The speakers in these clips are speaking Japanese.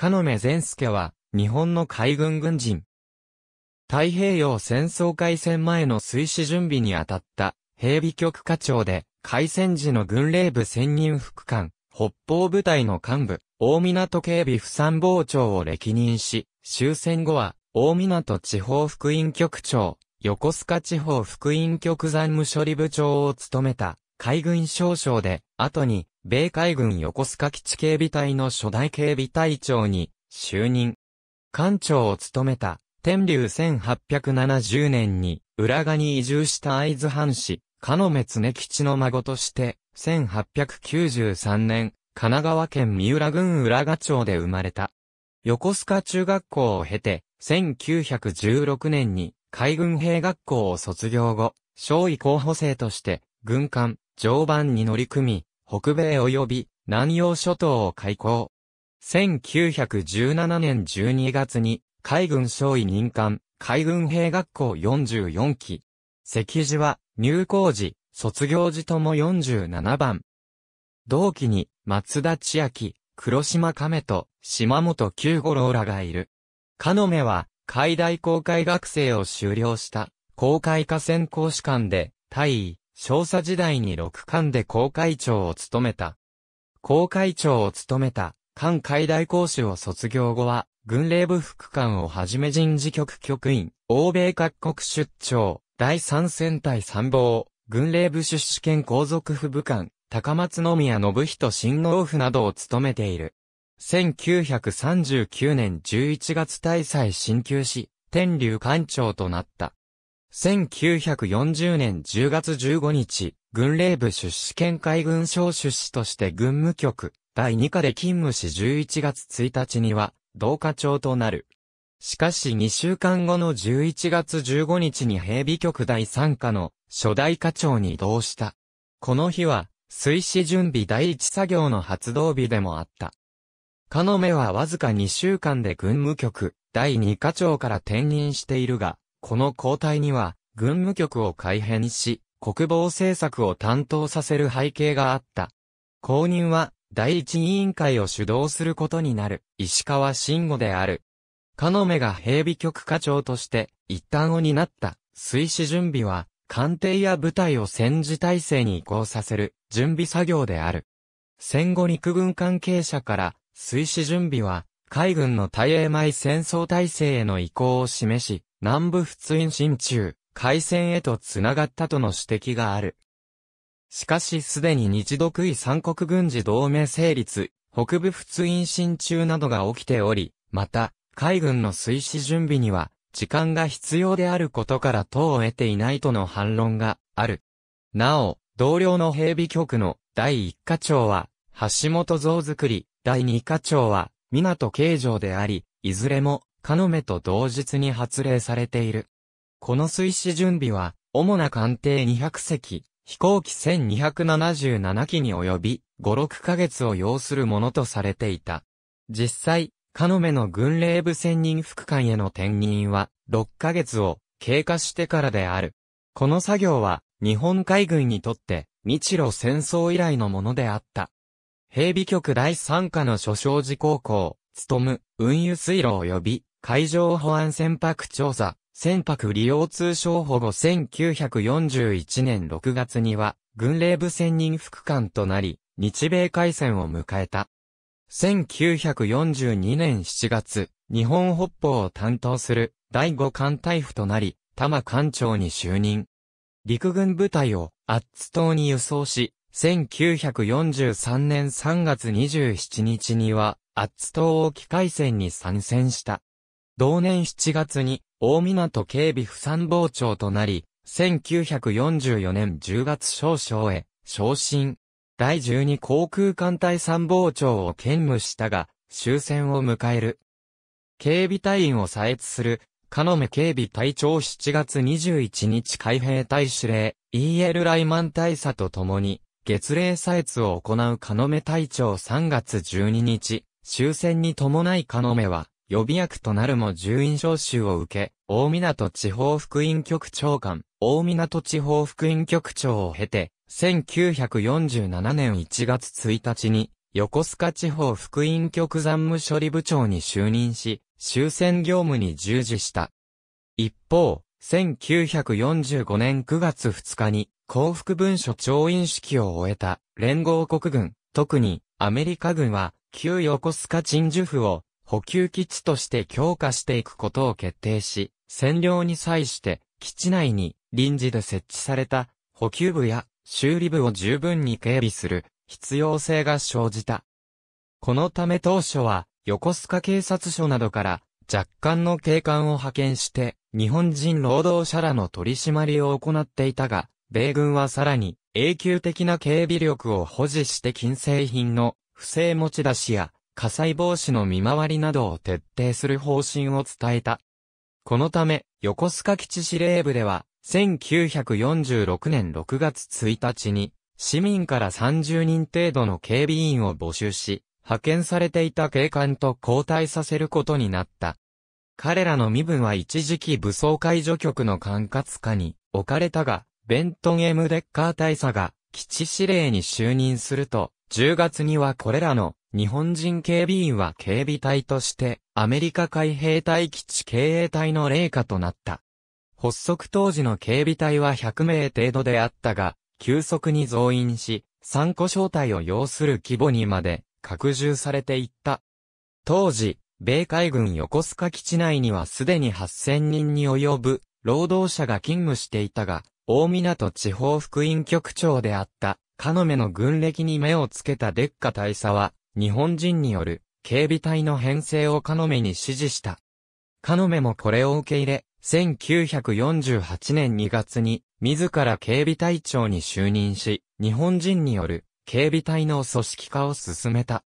カノメ善助は、日本の海軍軍人。太平洋戦争開戦前の水死準備に当たった兵備局課長で、開戦時の軍令部専任副官、北方部隊の幹部、大港警備不参謀長を歴任し、終戦後は、大港地方副院局長、横須賀地方副院局残務処理部長を務めた、海軍少将で、後に、米海軍横須賀基地警備隊の初代警備隊長に就任。艦長を務めた天竜1870年に浦賀に移住した会津藩士、かのめつね吉の孫として、1893年、神奈川県三浦郡浦賀町で生まれた。横須賀中学校を経て、1916年に海軍兵学校を卒業後、少尉候補生として、軍艦、常磐に乗り組み、北米及び南洋諸島を開港。1917年12月に海軍少尉任官、海軍兵学校44期。席次は入校時、卒業時とも47番。同期に松田千秋、黒島亀と島本九五郎らがいる。カノメは海大公開学生を修了した公開河川公使館で大尉、少佐時代に六官で公会長を務めた。公会長を務めた、関海大講師を卒業後は、軍令部副官をはじめ人事局局員、欧米各国出張、第三戦隊参謀、軍令部出資権皇族府部官、高松宮信人新郎府などを務めている。1939年11月大祭進級し、天竜官長となった。1940年10月15日、軍令部出資兼海軍省出資として軍務局、第2課で勤務し11月1日には、同課長となる。しかし2週間後の11月15日に兵備局第3課の初代課長に移動した。この日は、水死準備第一作業の発動日でもあった。かの目はわずか2週間で軍務局、第2課長から転任しているが、この交代には、軍務局を改編し、国防政策を担当させる背景があった。後任は、第一委員会を主導することになる、石川慎吾である。カノメが兵備局課長として、一端を担った、水死準備は、艦艇や部隊を戦時体制に移行させる、準備作業である。戦後陸軍関係者から、水死準備は、海軍の大英米戦争体制への移行を示し、南部仏印進中、海戦へと繋がったとの指摘がある。しかしすでに日独位三国軍事同盟成立、北部仏印進中などが起きており、また、海軍の推進準備には、時間が必要であることから党を得ていないとの反論がある。なお、同僚の兵備局の第一課長は、橋本像作り、第二課長は、港形状であり、いずれも、カノメと同日に発令されている。この水死準備は、主な艦艇200隻、飛行機1277機に及び、5、6ヶ月を要するものとされていた。実際、カノメの軍令部専任副官への転任は、6ヶ月を経過してからである。この作業は、日本海軍にとって、日露戦争以来のものであった。兵備局第3課の諸将事高校、務む、運輸水路及び、海上保安船舶調査、船舶利用通商保護1941年6月には、軍令部専任副官となり、日米海戦を迎えた。1942年7月、日本北方を担当する第5艦隊府となり、多摩艦長に就任。陸軍部隊をアッツ島に輸送し、1943年3月27日には、アッツ島沖海戦に参戦した。同年7月に、大港警備不参謀長となり、1944年10月少々へ、昇進。第12航空艦隊参謀長を兼務したが、終戦を迎える。警備隊員を採越する、カノメ警備隊長7月21日海兵隊司令、E.L. ライマン大佐と共に、月齢採越を行うカノメ隊長3月12日、終戦に伴いカノメは、予備役となるも住院招集を受け、大港地方副院局長官、大港地方副院局長を経て、1947年1月1日に、横須賀地方副院局残務処理部長に就任し、終戦業務に従事した。一方、1945年9月2日に、幸福文書調印式を終えた連合国軍、特にアメリカ軍は、旧横須賀鎮守府を補給基地として強化していくことを決定し、占領に際して基地内に臨時で設置された補給部や修理部を十分に警備する必要性が生じた。このため当初は横須賀警察署などから若干の警官を派遣して日本人労働者らの取り締まりを行っていたが、米軍はさらに永久的な警備力を保持して禁制品の不正持ち出しや火災防止の見回りなどを徹底する方針を伝えた。このため、横須賀基地司令部では、1946年6月1日に、市民から30人程度の警備員を募集し、派遣されていた警官と交代させることになった。彼らの身分は一時期武装解除局の管轄下に置かれたが、ベントン・エム・デッカー大佐が基地司令に就任すると、10月にはこれらの日本人警備員は警備隊として、アメリカ海兵隊基地経営隊の霊下となった。発足当時の警備隊は100名程度であったが、急速に増員し、参個小隊を要する規模にまで拡充されていった。当時、米海軍横須賀基地内にはすでに8000人に及ぶ労働者が勤務していたが、大港地方副院局長であった、カノメの軍歴に目をつけたデッカ大佐は、日本人による警備隊の編成をカノメに指示した。カノメもこれを受け入れ、1948年2月に自ら警備隊長に就任し、日本人による警備隊の組織化を進めた。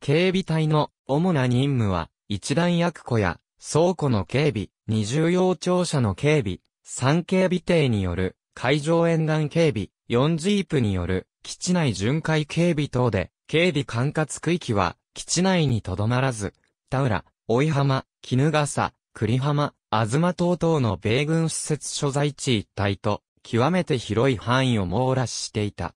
警備隊の主な任務は、一段薬庫や倉庫の警備、二重要庁舎の警備、三警備艇による海上沿岸警備、四ジープによる基地内巡回警備等で、警備管轄区域は、基地内にとどまらず、田浦、追浜、絹笠、栗浜、東島等々の米軍施設所在地一帯と、極めて広い範囲を網羅していた。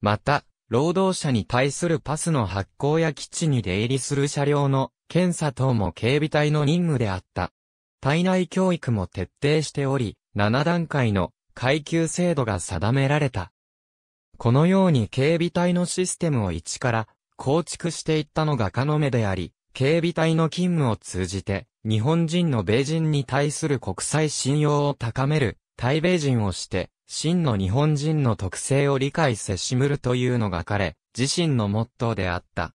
また、労働者に対するパスの発行や基地に出入りする車両の検査等も警備隊の任務であった。体内教育も徹底しており、7段階の階級制度が定められた。このように警備隊のシステムを一から構築していったのがカノメであり、警備隊の勤務を通じて、日本人の米人に対する国際信用を高める、対米人をして、真の日本人の特性を理解せしむるというのが彼、自身のモットーであった。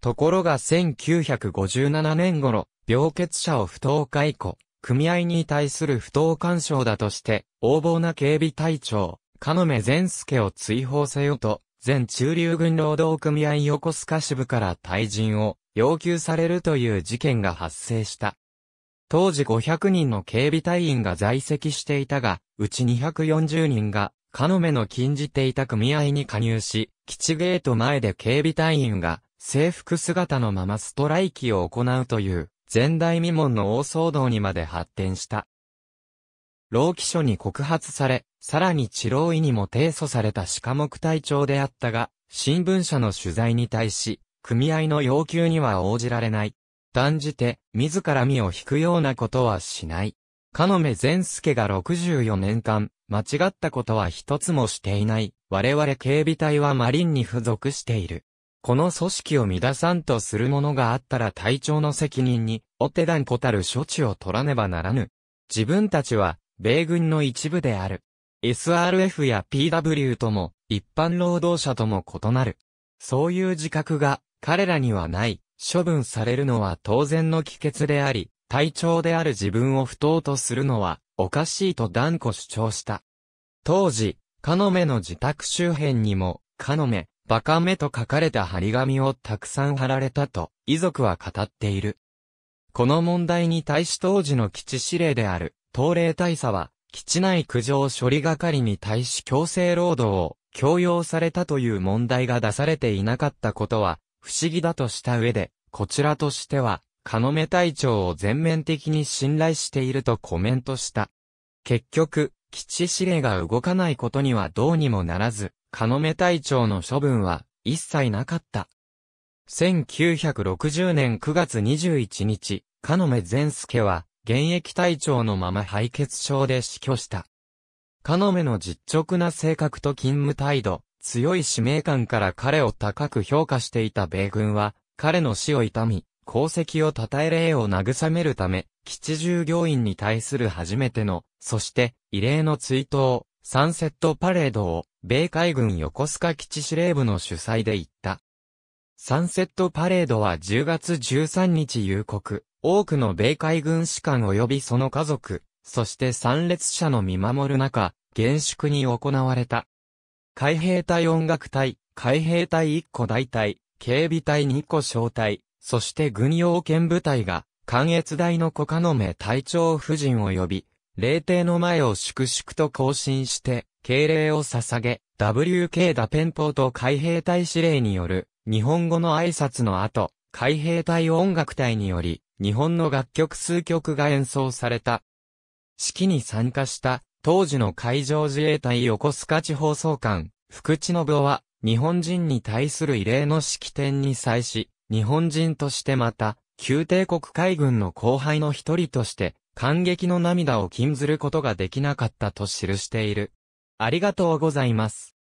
ところが1957年頃、病欠者を不当解雇、組合に対する不当干渉だとして、横暴な警備隊長、カノメ善助を追放せよと、全中流軍労働組合横須賀支部から退陣を要求されるという事件が発生した。当時500人の警備隊員が在籍していたが、うち240人が、カノメの禁じていた組合に加入し、基地ゲート前で警備隊員が制服姿のままストライキを行うという、前代未聞の大騒動にまで発展した。老気書に告発され、さらに治療医にも提訴された鹿目隊長であったが、新聞社の取材に対し、組合の要求には応じられない。断じて、自ら身を引くようなことはしない。かのめ善助が64年間、間違ったことは一つもしていない。我々警備隊はマリンに付属している。この組織を乱さんとするものがあったら隊長の責任に、お手段こたる処置を取らねばならぬ。自分たちは、米軍の一部である。SRF や PW とも、一般労働者とも異なる。そういう自覚が、彼らにはない、処分されるのは当然の帰結であり、隊長である自分を不当とするのは、おかしいと断固主張した。当時、カノメの自宅周辺にも、カノメ、バカメと書かれた張り紙をたくさん貼られたと、遺族は語っている。この問題に対し当時の基地指令である、東令大佐は、基地内苦情処理係に対し強制労働を強要されたという問題が出されていなかったことは不思議だとした上で、こちらとしては、カノメ隊長を全面的に信頼しているとコメントした。結局、基地指令が動かないことにはどうにもならず、カノメ隊長の処分は一切なかった。1960年9月21日、カノメ善助は、現役隊長のまま敗血症で死去した。カノメの実直な性格と勤務態度、強い使命感から彼を高く評価していた米軍は、彼の死を悼み、功績を称え霊を慰めるため、基地従業員に対する初めての、そして異例の追悼、サンセットパレードを、米海軍横須賀基地司令部の主催で行った。サンセットパレードは10月13日夕刻、多くの米海軍士官及びその家族、そして参列者の見守る中、厳粛に行われた。海兵隊音楽隊、海兵隊1個大隊、警備隊2個小隊、そして軍用犬部隊が、関越大の小カのメ隊長夫人及び、霊帝の前を粛々と行進して、敬礼を捧げ、WK 打ペンポート海兵隊司令による、日本語の挨拶の後、海兵隊音楽隊により、日本の楽曲数曲が演奏された。式に参加した当時の海上自衛隊横須賀地方総監、福知信夫は日本人に対する異例の式典に際し、日本人としてまた、旧帝国海軍の後輩の一人として、感激の涙を禁ずることができなかったと記している。ありがとうございます。